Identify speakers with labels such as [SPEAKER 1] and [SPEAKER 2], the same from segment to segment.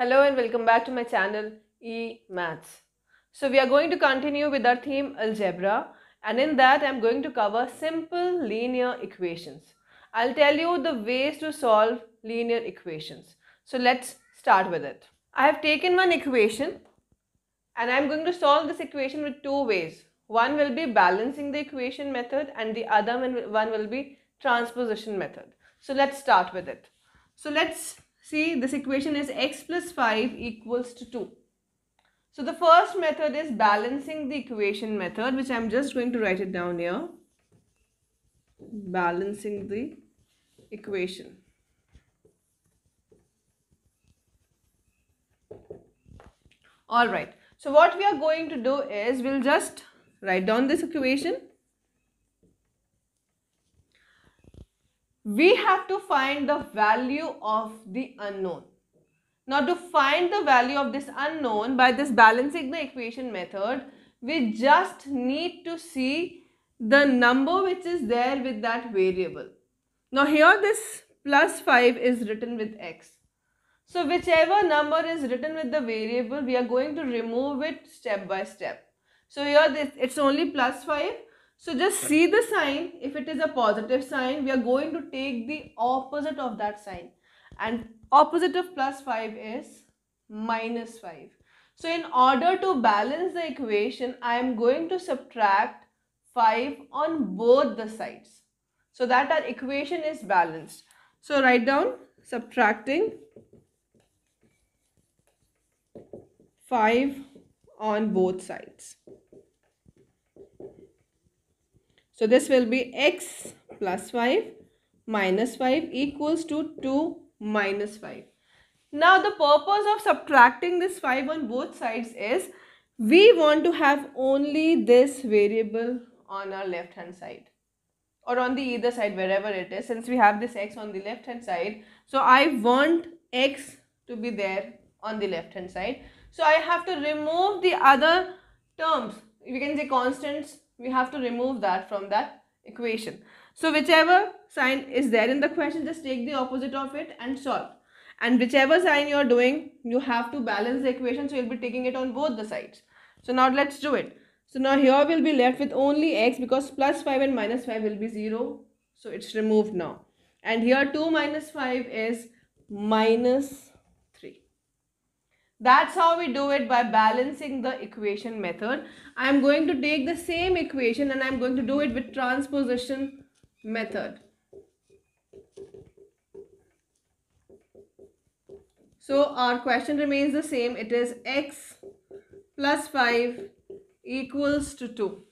[SPEAKER 1] Hello and welcome back to my channel E Maths. So we are going to continue with our theme algebra and in that I'm going to cover simple linear equations. I'll tell you the ways to solve linear equations. So let's start with it. I have taken one equation and I'm going to solve this equation with two ways. One will be balancing the equation method and the other one will be transposition method. So let's start with it. So let's see this equation is x plus 5 equals to 2. So the first method is balancing the equation method which I am just going to write it down here. Balancing the equation. Alright, so what we are going to do is we'll just write down this equation we have to find the value of the unknown. Now to find the value of this unknown by this balancing the equation method, we just need to see the number which is there with that variable. Now here this plus 5 is written with x. So whichever number is written with the variable, we are going to remove it step by step. So here this, it's only plus 5 so just see the sign. If it is a positive sign, we are going to take the opposite of that sign. And opposite of plus 5 is minus 5. So in order to balance the equation, I am going to subtract 5 on both the sides. So that our equation is balanced. So write down subtracting 5 on both sides. So this will be x plus 5 minus 5 equals to 2 minus 5. Now the purpose of subtracting this 5 on both sides is we want to have only this variable on our left hand side or on the either side wherever it is since we have this x on the left hand side. So I want x to be there on the left hand side. So I have to remove the other terms. We can say constants we have to remove that from that equation. So whichever sign is there in the question, just take the opposite of it and solve. And whichever sign you're doing, you have to balance the equation. So you'll be taking it on both the sides. So now let's do it. So now here we'll be left with only x because plus 5 and minus 5 will be 0. So it's removed now. And here 2 minus 5 is minus that's how we do it by balancing the equation method. I'm going to take the same equation and I'm going to do it with transposition method. So our question remains the same. It is x plus 5 equals to 2.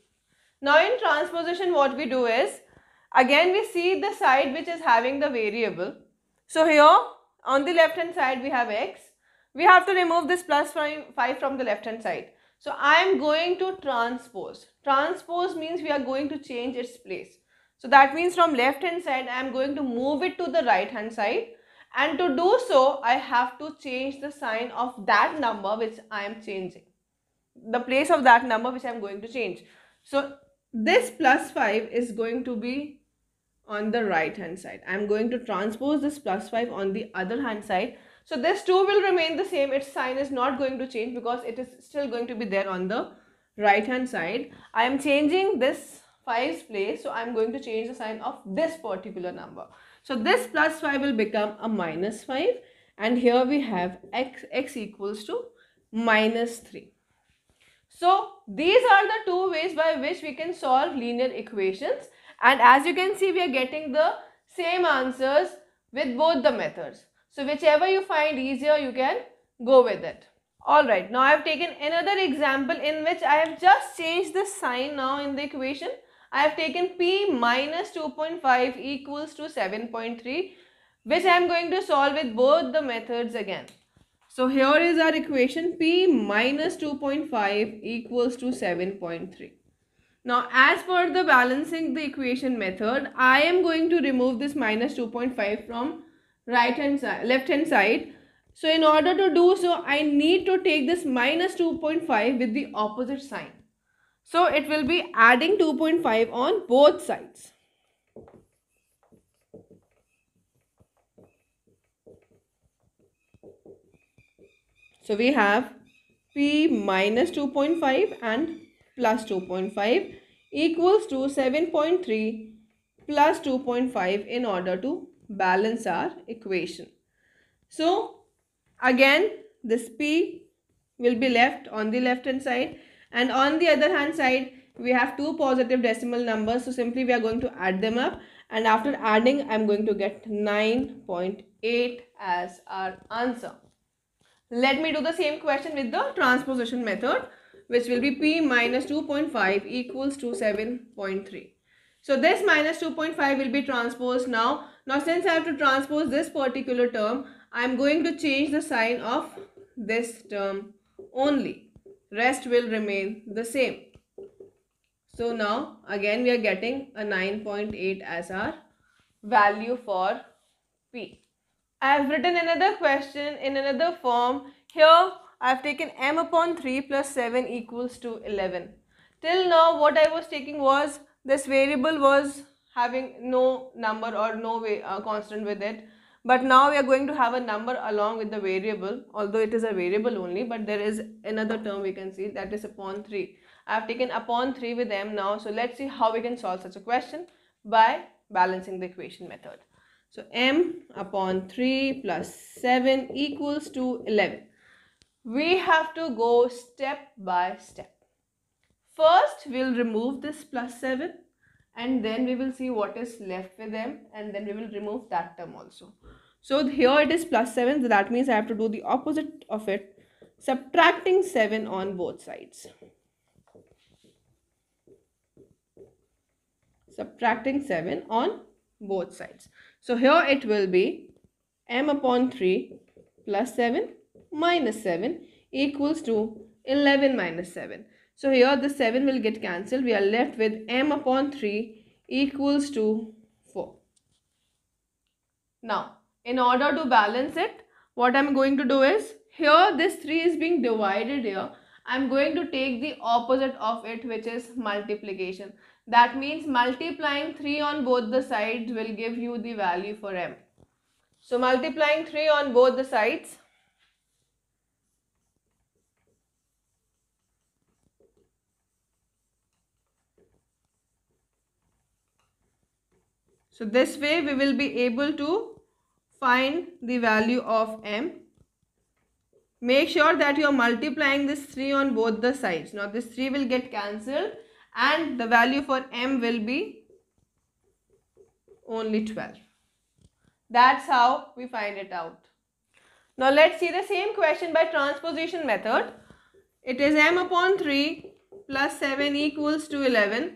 [SPEAKER 1] Now in transposition what we do is, again we see the side which is having the variable. So here on the left hand side we have x we have to remove this plus 5 from the left hand side. So I am going to transpose. Transpose means we are going to change its place. So that means from left hand side I am going to move it to the right hand side and to do so I have to change the sign of that number which I am changing. The place of that number which I am going to change. So this plus 5 is going to be on the right hand side. I am going to transpose this plus 5 on the other hand side so this 2 will remain the same. Its sign is not going to change because it is still going to be there on the right hand side. I am changing this 5's place. So I'm going to change the sign of this particular number. So this plus 5 will become a minus 5. And here we have x, x equals to minus 3. So these are the two ways by which we can solve linear equations. And as you can see, we are getting the same answers with both the methods. So whichever you find easier, you can go with it. Alright, now I have taken another example in which I have just changed the sign now in the equation. I have taken P minus 2.5 equals to 7.3 which I am going to solve with both the methods again. So here is our equation P minus 2.5 equals to 7.3. Now as per the balancing the equation method, I am going to remove this minus 2.5 from right hand side left hand side so in order to do so i need to take this minus 2.5 with the opposite sign so it will be adding 2.5 on both sides so we have p minus 2.5 and plus 2.5 equals to 7.3 plus 2.5 in order to balance our equation. So again this P will be left on the left hand side and on the other hand side we have two positive decimal numbers so simply we are going to add them up and after adding I'm going to get 9.8 as our answer. Let me do the same question with the transposition method which will be P minus 2.5 equals to 7.3. So this minus 2.5 will be transposed now now since I have to transpose this particular term, I am going to change the sign of this term only. Rest will remain the same. So now again we are getting a 9.8 as our value for P. I have written another question in another form. Here I have taken m upon 3 plus 7 equals to 11. Till now what I was taking was this variable was having no number or no way, uh, constant with it but now we are going to have a number along with the variable although it is a variable only but there is another term we can see that is upon 3 I have taken upon 3 with m now so let's see how we can solve such a question by balancing the equation method so m upon 3 plus 7 equals to 11 we have to go step by step first we'll remove this plus 7 and then we will see what is left with m and then we will remove that term also so here it is plus 7 that means i have to do the opposite of it subtracting 7 on both sides subtracting 7 on both sides so here it will be m upon 3 plus 7 minus 7 equals to 11 minus 7 so here the 7 will get cancelled. We are left with m upon 3 equals to 4. Now, in order to balance it, what I'm going to do is, here this 3 is being divided here. I'm going to take the opposite of it which is multiplication. That means multiplying 3 on both the sides will give you the value for m. So multiplying 3 on both the sides So this way we will be able to find the value of m. Make sure that you are multiplying this 3 on both the sides. Now this 3 will get cancelled and the value for m will be only 12. That's how we find it out. Now let's see the same question by transposition method. It is m upon 3 plus 7 equals to 11.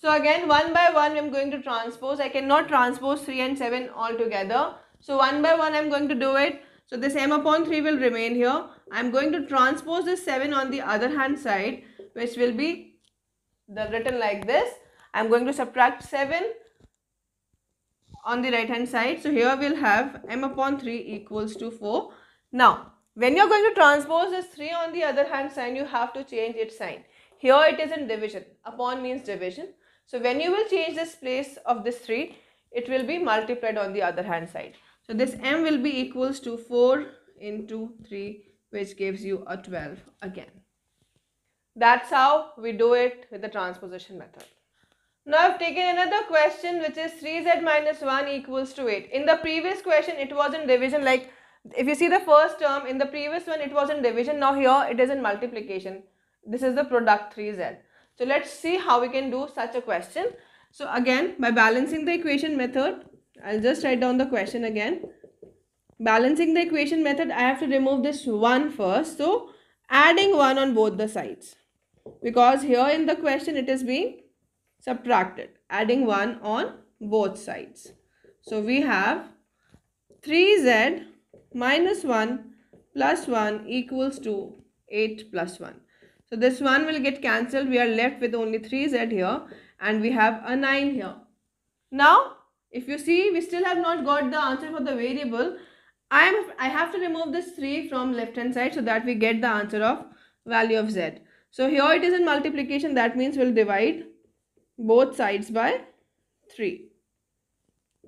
[SPEAKER 1] So again, one by one, I'm going to transpose. I cannot transpose 3 and 7 all together. So one by one, I'm going to do it. So this m upon 3 will remain here. I'm going to transpose this 7 on the other hand side, which will be the written like this. I'm going to subtract 7 on the right hand side. So here we'll have m upon 3 equals to 4. Now, when you're going to transpose this 3 on the other hand side, you have to change its sign. Here it is in division. Upon means division. So when you will change this place of this 3, it will be multiplied on the other hand side. So this m will be equals to 4 into 3 which gives you a 12 again. That's how we do it with the transposition method. Now I've taken another question which is 3z minus 1 equals to 8. In the previous question it was in division like if you see the first term in the previous one it was in division now here it is in multiplication. This is the product 3z. So let's see how we can do such a question. So again, by balancing the equation method, I'll just write down the question again. Balancing the equation method, I have to remove this 1 first. So adding 1 on both the sides. Because here in the question, it is being subtracted. Adding 1 on both sides. So we have 3z minus 1 plus 1 equals to 8 plus 1. So this one will get cancelled. We are left with only 3z here and we have a 9 here. Now, if you see, we still have not got the answer for the variable. I, am, I have to remove this 3 from left hand side so that we get the answer of value of z. So here it is in multiplication. That means we'll divide both sides by 3.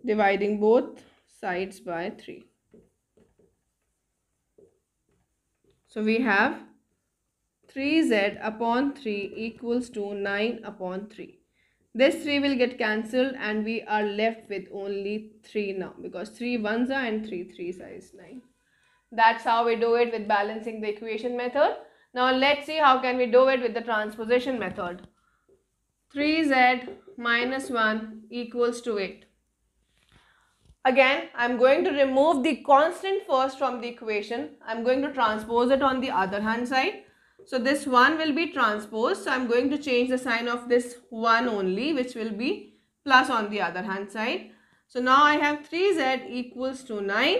[SPEAKER 1] Dividing both sides by 3. So we have 3z upon 3 equals to 9 upon 3. This 3 will get cancelled and we are left with only 3 now because 3 ones are and 3 threes are is 9. That's how we do it with balancing the equation method. Now let's see how can we do it with the transposition method. 3z minus 1 equals to 8. Again, I'm going to remove the constant first from the equation. I'm going to transpose it on the other hand side. So this 1 will be transposed. So I'm going to change the sign of this 1 only which will be plus on the other hand side. So now I have 3z equals to 9.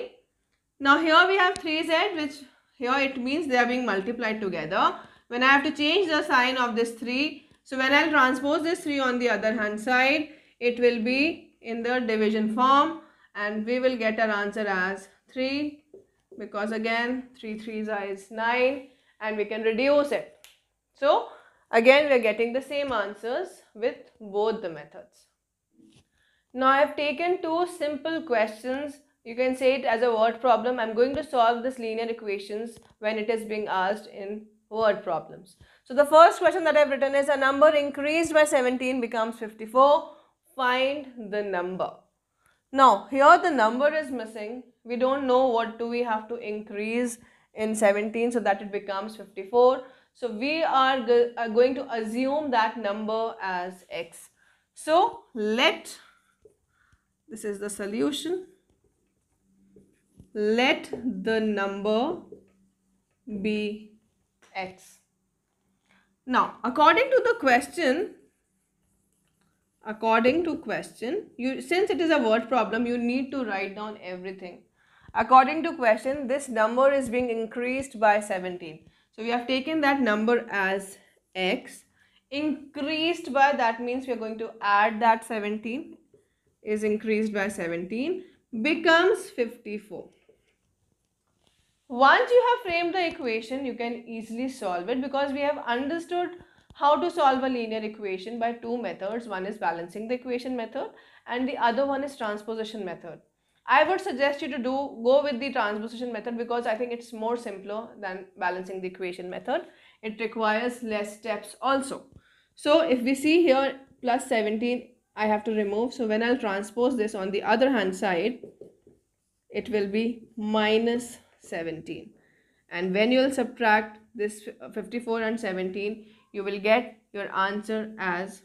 [SPEAKER 1] Now here we have 3z which here it means they are being multiplied together. When I have to change the sign of this 3. So when I'll transpose this 3 on the other hand side it will be in the division form and we will get our answer as 3 because again 3 3s is 9 and we can reduce it. So again we are getting the same answers with both the methods. Now I have taken two simple questions. You can say it as a word problem. I'm going to solve this linear equations when it is being asked in word problems. So the first question that I've written is a number increased by 17 becomes 54. Find the number. Now here the number is missing. We don't know what do we have to increase in 17 so that it becomes 54 so we are, are going to assume that number as x so let this is the solution let the number be x now according to the question according to question you since it is a word problem you need to write down everything According to question, this number is being increased by 17. So we have taken that number as x. Increased by, that means we are going to add that 17 is increased by 17 becomes 54. Once you have framed the equation, you can easily solve it because we have understood how to solve a linear equation by two methods. One is balancing the equation method and the other one is transposition method. I would suggest you to do go with the transposition method because I think it's more simpler than balancing the equation method. It requires less steps also. So if we see here plus 17 I have to remove. So when I'll transpose this on the other hand side it will be minus 17 and when you'll subtract this 54 and 17 you will get your answer as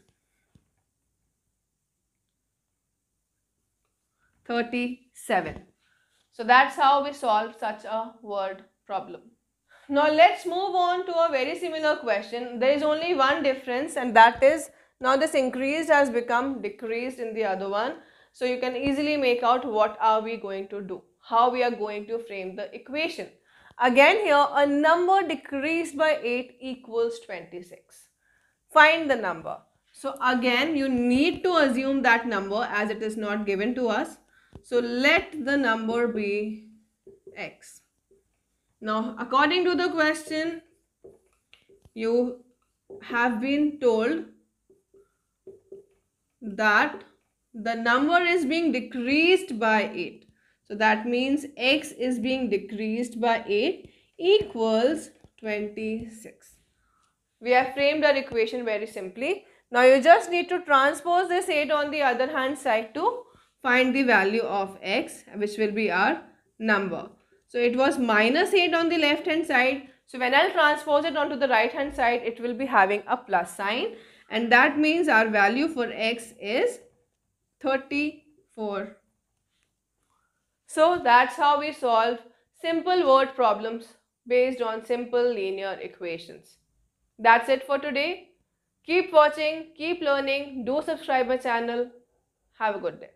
[SPEAKER 1] 30 7. So that's how we solve such a word problem. Now let's move on to a very similar question. There is only one difference and that is now this increased has become decreased in the other one. So you can easily make out what are we going to do, how we are going to frame the equation. Again here a number decreased by 8 equals 26. Find the number. So again you need to assume that number as it is not given to us. So let the number be x. Now, according to the question, you have been told that the number is being decreased by 8. So that means x is being decreased by 8 equals 26. We have framed our equation very simply. Now you just need to transpose this 8 on the other hand side to find the value of x which will be our number. So it was minus 8 on the left hand side. So when I'll transpose it onto the right hand side it will be having a plus sign and that means our value for x is 34. So that's how we solve simple word problems based on simple linear equations. That's it for today. Keep watching, keep learning, do subscribe my channel. Have a good day.